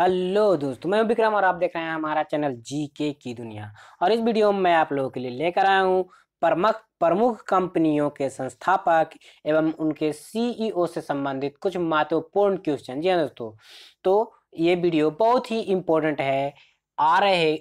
hello दोस्तों मैं विक्रम और आप देख रहे हैं हमारा चैनल जीके की दुनिया और इस वीडियो में मैं आप लोगों के लिए लेकर आया हूँ प्रमुख प्रमुख कंपनियों के संस्थापक एवं उनके सीईओ e से संबंधित कुछ महत्वपूर्ण क्वेश्चन जी हाँ दोस्तों तो ये वीडियो बहुत ही इम्पोर्टेंट है आ रहे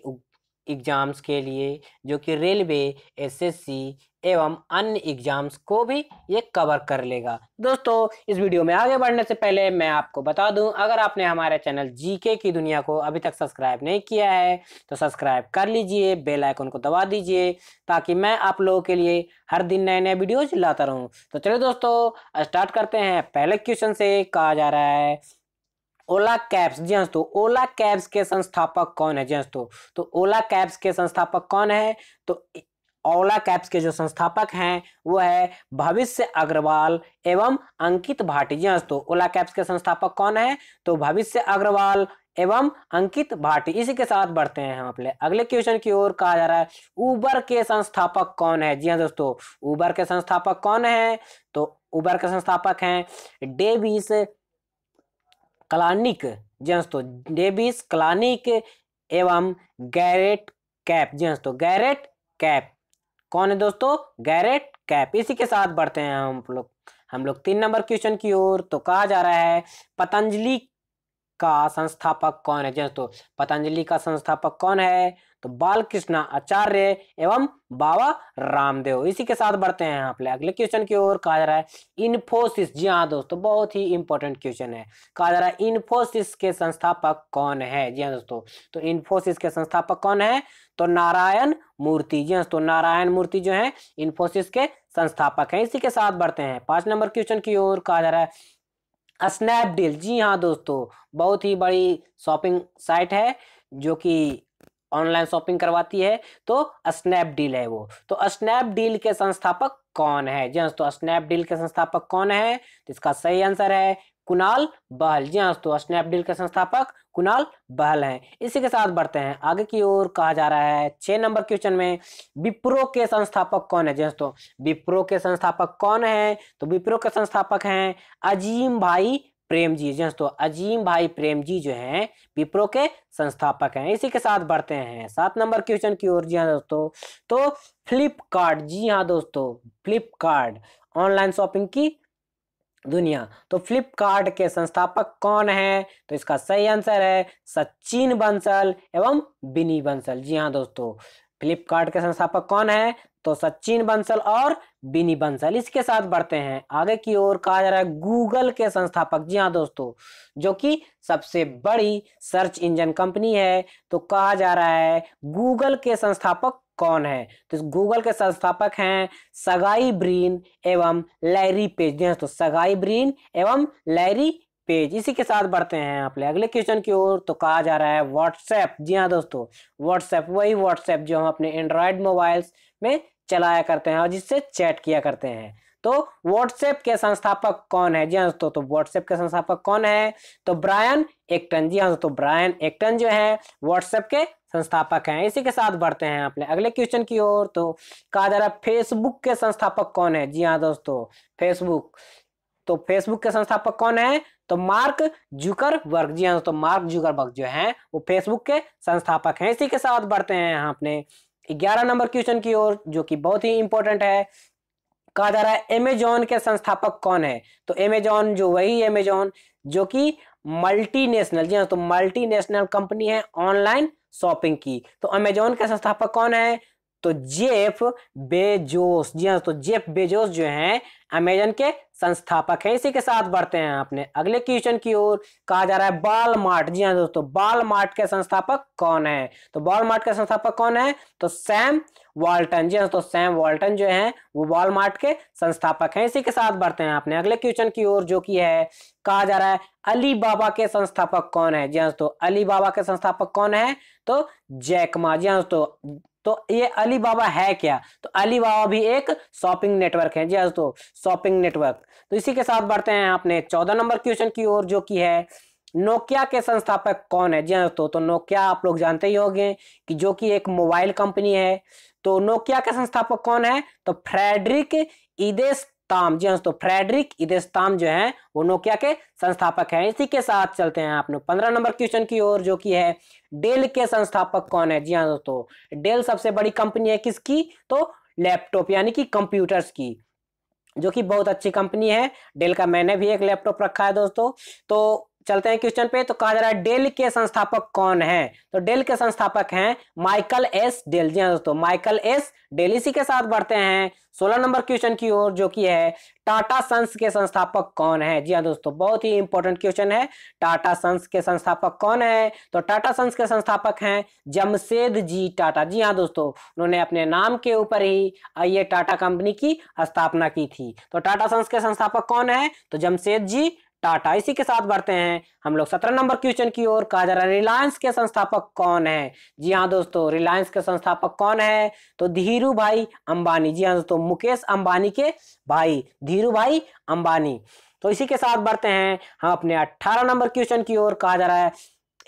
एग्ज़ाम्स के लिए जो कि रेलवे एसएससी एवं अन्य एग्ज़ाम्स को भी ये कवर कर लेगा दोस्तों इस वीडियो में आगे बढ़ने से पहले मैं आपको बता दूं अगर आपने हमारे चैनल जीके की दुनिया को अभी तक सब्सक्राइब नहीं किया है तो सब्सक्राइब कर लीजिए बेल आइकन को दबा दीजिए ताकि मैं आप लोगों के लिए हर दिन नए नए वीडियोज लाता रहूँ तो चलिए दोस्तों स्टार्ट करते हैं पहले क्वेश्चन से कहा जा रहा है ओला कैब्स जी हाँ ओला कैब्स के संस्थापक कौन है जी हाँ तो, तो ओला कैब्स के संस्थापक कौन है तो ओला कैब्स के जो संस्थापक हैं वो है भविष्य अग्रवाल एवं अंकित भाटी जी हाँ ओला कैब्स के संस्थापक कौन है तो भविष्य अग्रवाल एवं अंकित भाटी इसी के साथ बढ़ते हैं हम अपने अगले क्वेश्चन की ओर कहा जा रहा है उबर के संस्थापक कौन है जी हाँ दोस्तों उबर के संस्थापक कौन है तो उबर के संस्थापक हैं डेविस क्लानिक जी तो डेविस क्लानिक एवं गैरेट कैप जी तो गैरेट कैप कौन है दोस्तों गैरेट कैप इसी के साथ बढ़ते हैं हम लोग हम लोग तीन नंबर क्वेश्चन की ओर तो कहा जा रहा है पतंजलि का संस्थापक कौन है जी तो पतंजलि का संस्थापक कौन है तो बालकृष्ण आचार्य एवं बाबा रामदेव इसी के साथ बढ़ते हैं आप अगले क्वेश्चन की ओर कहा जा रहा है इन्फोसिस जी हाँ दोस्तों बहुत ही इंपॉर्टेंट क्वेश्चन है कहा जा रहा है इन्फोसिस के संस्थापक कौन है जी हाँ दोस्तों तो इन्फोसिस के संस्थापक कौन है तो नारायण मूर्ति जी हाँ तो नारायण मूर्ति जो है इन्फोसिस के संस्थापक है इसी के साथ बढ़ते हैं पांच नंबर क्वेश्चन की ओर कहा जा रहा है स्नैपडील जी हाँ दोस्तों बहुत ही बड़ी शॉपिंग साइट है जो कि ऑनलाइन शॉपिंग करवाती है तो स्नैपडील है वो तो स्नैपडील के संस्थापक कौन है जी हाँ तो स्नैपडील के संस्थापक कौन है तो इसका सही आंसर है कुणाल बहल जी हाँ तो स्नैपडील के संस्थापक कुणाल बहल हैं इसी के साथ बढ़ते हैं आगे की ओर कहा जा रहा है छह नंबर क्वेश्चन में विप्रो के संस्थापक कौन है जी हाँ विप्रो के संस्थापक कौन है तो विप्रो के संस्थापक हैं अजीम भाई प्रेम जी जी हाँ, दोस्तों अजीम भाई प्रेम जी जो हैं विप्रो के संस्थापक हैं इसी के साथ बढ़ते हैं सात नंबर क्वेश्चन की ओर जी हाँ दोस्तों तो फ्लिपकार्ट जी हाँ दोस्तों फ्लिपकार्ट ऑनलाइन शॉपिंग की दुनिया तो फ्लिपकार्ट के संस्थापक कौन है तो इसका सही आंसर है सचिन बंसल एवं बिनी बंसल जी हाँ दोस्तों फ्लिपकार्ट के संस्थापक कौन है तो सचिन बंसल और बिनी बंसल इसके साथ बढ़ते हैं आगे की ओर कहा जा रहा है गूगल के संस्थापक जी हाँ दोस्तों जो कि सबसे बड़ी सर्च इंजन कंपनी है तो कहा जा रहा है गूगल के संस्थापक कौन है तो गूगल के संस्थापक हैं सगाई ब्रीन एवं लैरी पेज जी तो सगाई ब्रीन एवं लैरी पेज इसी के साथ बढ़ते हैं आप अगले क्वेश्चन की ओर तो कहा जा रहा है व्हाट्सएप जी हाँ दोस्तों व्हाट्सएप वही व्हाट्सएप जो हम अपने एंड्रॉयड मोबाइल्स में चलाया करते हैं और जिससे चैट किया करते हैं तो व्हाट्सएप के संस्थापक कौन है जी हाँ दोस्तों तो व्हाट्सएप के संस्थापक कौन है तो ब्रायन एक्टन जी हाँ दोस्तों ब्रायन एक्टन जो है व्हाट्सएप के संस्थापक हैं इसी के साथ बढ़ते हैं अपने अगले क्वेश्चन की ओर तो कहा जा रहा है फेसबुक के संस्थापक कौन है जी हाँ दोस्तों फेसबुक तो फेसबुक के संस्थापक कौन है तो मार्क जुकर वर्ग जी हाँ दोस्तों मार्क जुकर वर्ग जो है वो फेसबुक के संस्थापक हैं इसी के साथ बढ़ते हैं अपने ग्यारह नंबर क्वेश्चन की ओर जो कि बहुत ही इंपॉर्टेंट है कहा जा रहा है एमेजॉन के संस्थापक कौन है तो एमेजॉन जो वही एमेजॉन जो कि मल्टीनेशनल जी हाँ तो मल्टीनेशनल कंपनी है ऑनलाइन शॉपिंग की तो अमेजॉन के संस्थापक कौन है तो जेफ बेजोस जी हाँ तो जेफ बेजोस जो हैं अमेजन के संस्थापक है इसी के साथ बढ़ते हैं अपने अगले क्वेश्चन की ओर कहा जा रहा है बाल मार्ट जी हाँ दोस्तों बाल मार्ट के संस्थापक कौन है तो बाल मार्ट के संस्थापक कौन है तो सैम वॉल्टन जी हाँ दोस्तों सैम वॉल्टन जो है वो बाल मार्ट के संस्थापक है इसी के साथ बढ़ते हैं अपने अगले क्वेश्चन की ओर जो की है कहा जा रहा है अली बाबा के संस्थापक कौन है जी हाँ दोस्तों अली बाबा के संस्थापक कौन है तो जैकमा जी हाँ दोस्तों तो ये अलीबाबा है क्या तो अलीबाबा भी एक शॉपिंग नेटवर्क है जी हाँ तो शॉपिंग नेटवर्क तो इसी के साथ बढ़ते हैं अपने चौदह नंबर क्वेश्चन की ओर जो की है नोकिया के संस्थापक कौन है जी हाँ दोस्तों तो नोकिया आप लोग जानते ही होंगे कि जो कि एक मोबाइल कंपनी है तो नोकिया के संस्थापक कौन है तो फ्रेडरिक इदेस ताम जी दोस्तों फ्रेडरिक इदेश ताम जो है वो नोकिया के संस्थापक हैं इसी के साथ चलते हैं आप लोग पंद्रह नंबर क्वेश्चन की ओर जो कि है डेल के संस्थापक कौन है जी हाँ दोस्तों डेल सबसे बड़ी कंपनी है किसकी तो लैपटॉप यानी कि कंप्यूटर्स की जो कि बहुत अच्छी कंपनी है डेल का मैंने भी एक लैपटॉप रखा है दोस्तों तो चलते हैं क्वेश्चन पे तो कहा जा रहा है डेल के संस्थापक कौन हैं तो डेल के संस्थापक हैं माइकल एस डेल जी हाँ दोस्तों माइकल एस डेल इसी के साथ बढ़ते हैं सोलह नंबर क्वेश्चन की ओर जो कि है टाटा सन्स के संस्थापक कौन है जी हाँ दोस्तों बहुत ही इंपॉर्टेंट क्वेश्चन है टाटा सन्स के संस्थापक कौन है तो टाटा सन्स के संस्थापक हैं जमशेद जी टाटा जी हाँ दोस्तों उन्होंने अपने नाम के ऊपर ही ये टाटा कंपनी की स्थापना की थी तो टाटा सन्स के संस्थापक कौन है तो जमशेद जी टाटा इसी के साथ बढ़ते हैं हम लोग सत्रह नंबर क्वेश्चन की ओर कहा जा रहा है रिलायंस के संस्थापक कौन है जी हाँ दोस्तों रिलायंस के संस्थापक कौन है तो धीरू भाई अंबानी जी हाँ दोस्तों मुकेश अंबानी के भाई धीरू भाई अंबानी तो इसी के साथ बढ़ते हैं हम अपने 18 नंबर क्वेश्चन की ओर कहा जा रहा है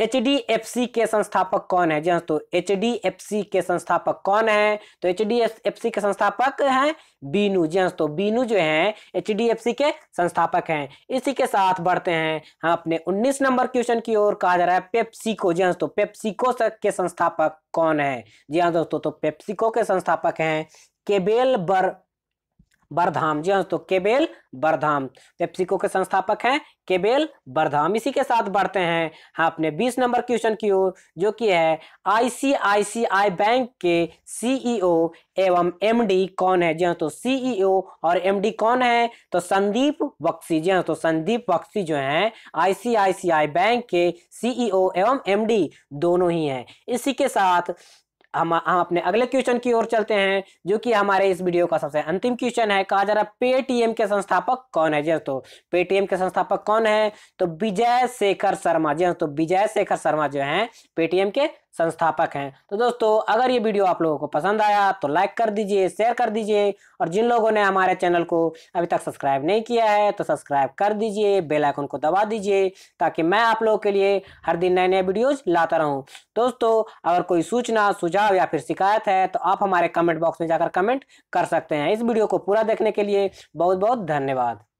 एच डी एफ सी के संस्थापक कौन है जी डी हाँ, तो एच के संस्थापक कौन है तो एच डी एफ सी के संस्थापक हैं बीनू जी हाँ, तो बीनू जो हैं एच डी एफ सी के संस्थापक हैं इसी के साथ बढ़ते हैं हम अपने 19 नंबर क्वेश्चन की ओर कहा जा रहा है पेप्सिको जी हाँ, तो पेप्सिको के संस्थापक कौन है जी हाँ दोस्तों तो पेप्सिको के संस्थापक हैं केबेल बर बरधाम जी हाँ तो केबेल बरधाम पेप्सिको के संस्थापक हैं केबेल बरधाम इसी के साथ बढ़ते हैं हाँ अपने 20 नंबर क्वेश्चन की ओर जो कि है आईसीआईसीआई बैंक के सीईओ e एवं एमडी कौन है जी हाँ तो सीईओ e और एमडी कौन है तो संदीप बक्सी जी हाँ तो संदीप बक्सी जो हैं आईसीआईसीआई बैंक के सीईओ e एवं एम दोनों ही हैं इसी के साथ हम हम अपने अगले क्वेश्चन की ओर चलते हैं जो कि हमारे इस वीडियो का सबसे अंतिम क्वेश्चन है कहा जा रहा है पेटीएम के संस्थापक कौन है जी तो पेटीएम के संस्थापक कौन है तो विजय शेखर शर्मा जी तो विजय शेखर शर्मा जो है पेटीएम के संस्थापक हैं तो दोस्तों अगर ये वीडियो आप लोगों को पसंद आया तो लाइक कर दीजिए शेयर कर दीजिए और जिन लोगों ने हमारे चैनल को अभी तक सब्सक्राइब नहीं किया है तो सब्सक्राइब कर दीजिए बेल आइकन को दबा दीजिए ताकि मैं आप लोगों के लिए हर दिन नए नए वीडियोज लाता रहूँ दोस्तों अगर कोई सूचना सुझाव या फिर शिकायत है तो आप हमारे कमेंट बॉक्स में जाकर कमेंट कर सकते हैं इस वीडियो को पूरा देखने के लिए बहुत बहुत धन्यवाद